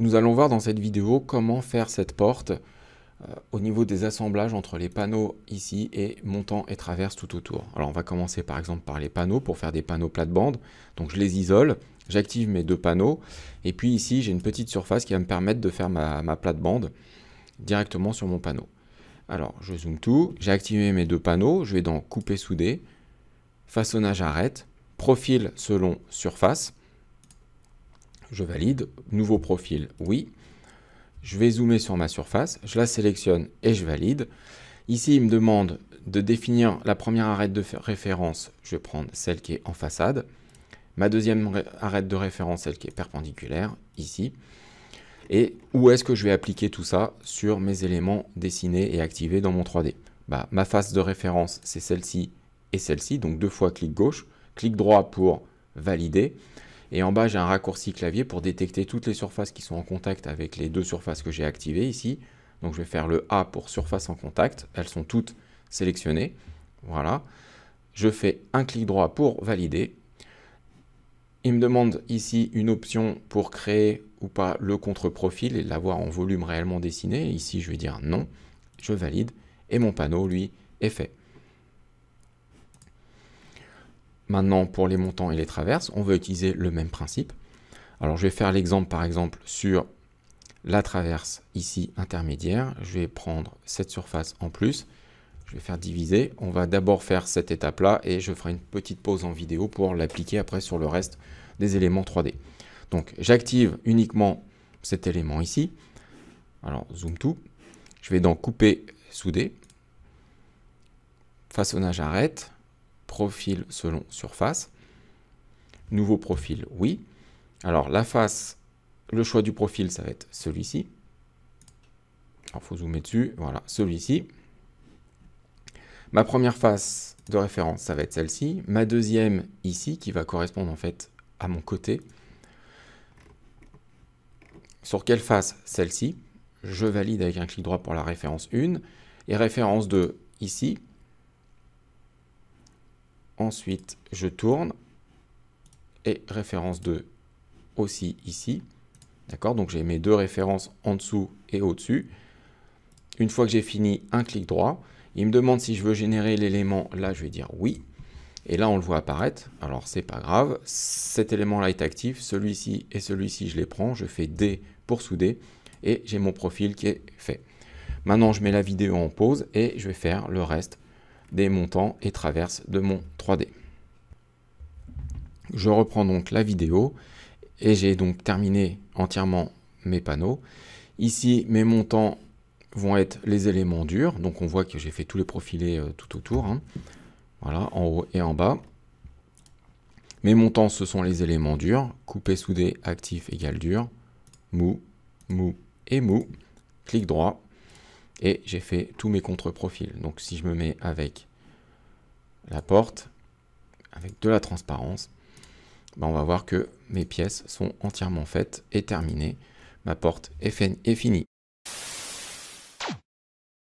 Nous allons voir dans cette vidéo comment faire cette porte euh, au niveau des assemblages entre les panneaux ici et montant et traverse tout autour. Alors on va commencer par exemple par les panneaux pour faire des panneaux plate-bande. Donc je les isole, j'active mes deux panneaux et puis ici j'ai une petite surface qui va me permettre de faire ma, plate-bande directement sur mon panneau. Alors je zoome tout, j'ai activé mes deux panneaux, je vais dans couper souder, façonnage arrête, profil selon surface je valide, nouveau profil, oui. Je vais zoomer sur ma surface, je la sélectionne et je valide. Ici, il me demande de définir la première arête de référence, je vais prendre celle qui est en façade. Ma deuxième arête de référence, celle qui est perpendiculaire, ici. Et où est-ce que je vais appliquer tout ça sur mes éléments dessinés et activés dans mon 3D bah, Ma face de référence, c'est celle-ci et celle-ci, donc deux fois clic gauche, clic droit pour valider. Et en bas, j'ai un raccourci clavier pour détecter toutes les surfaces qui sont en contact avec les deux surfaces que j'ai activées ici. Donc je vais faire le A pour surface en contact. Elles sont toutes sélectionnées. Voilà. Je fais un clic droit pour valider. Il me demande ici une option pour créer ou pas le contre-profil et l'avoir en volume réellement dessiné. Ici, je vais dire non. Je valide et mon panneau, lui, est fait. Maintenant, pour les montants et les traverses, on va utiliser le même principe. Alors, je vais faire l'exemple, par exemple, sur la traverse ici intermédiaire. Je vais prendre cette surface en plus. Je vais faire diviser. On va d'abord faire cette étape-là et je ferai une petite pause en vidéo pour l'appliquer après sur le reste des éléments 3D. Donc, j'active uniquement cet élément ici. Alors, zoom tout. Je vais dans couper, souder. Façonnage arrête profil selon surface. Nouveau profil, oui. Alors la face, le choix du profil, ça va être celui-ci. Alors faut zoomer dessus, voilà, celui-ci. Ma première face de référence, ça va être celle-ci. Ma deuxième ici, qui va correspondre en fait à mon côté. Sur quelle face Celle-ci. Je valide avec un clic droit pour la référence 1. Et référence 2, ici, Ensuite, je tourne et référence 2 aussi ici. D'accord Donc j'ai mes deux références en dessous et au-dessus. Une fois que j'ai fini, un clic droit. Il me demande si je veux générer l'élément. Là, je vais dire oui. Et là, on le voit apparaître. Alors, c'est pas grave. Cet élément-là est actif. Celui-ci et celui-ci, je les prends. Je fais D pour souder. Et j'ai mon profil qui est fait. Maintenant, je mets la vidéo en pause et je vais faire le reste des montants et traverses de mon 3D. Je reprends donc la vidéo et j'ai donc terminé entièrement mes panneaux. Ici, mes montants vont être les éléments durs. Donc on voit que j'ai fait tous les profilés euh, tout autour. Hein. Voilà, en haut et en bas. Mes montants, ce sont les éléments durs. Coupé, soudé, actif égal, dur. Mou, mou et mou. Clic droit et j'ai fait tous mes contre-profils. Donc si je me mets avec la porte, avec de la transparence, ben, on va voir que mes pièces sont entièrement faites et terminées. Ma porte FN est finie.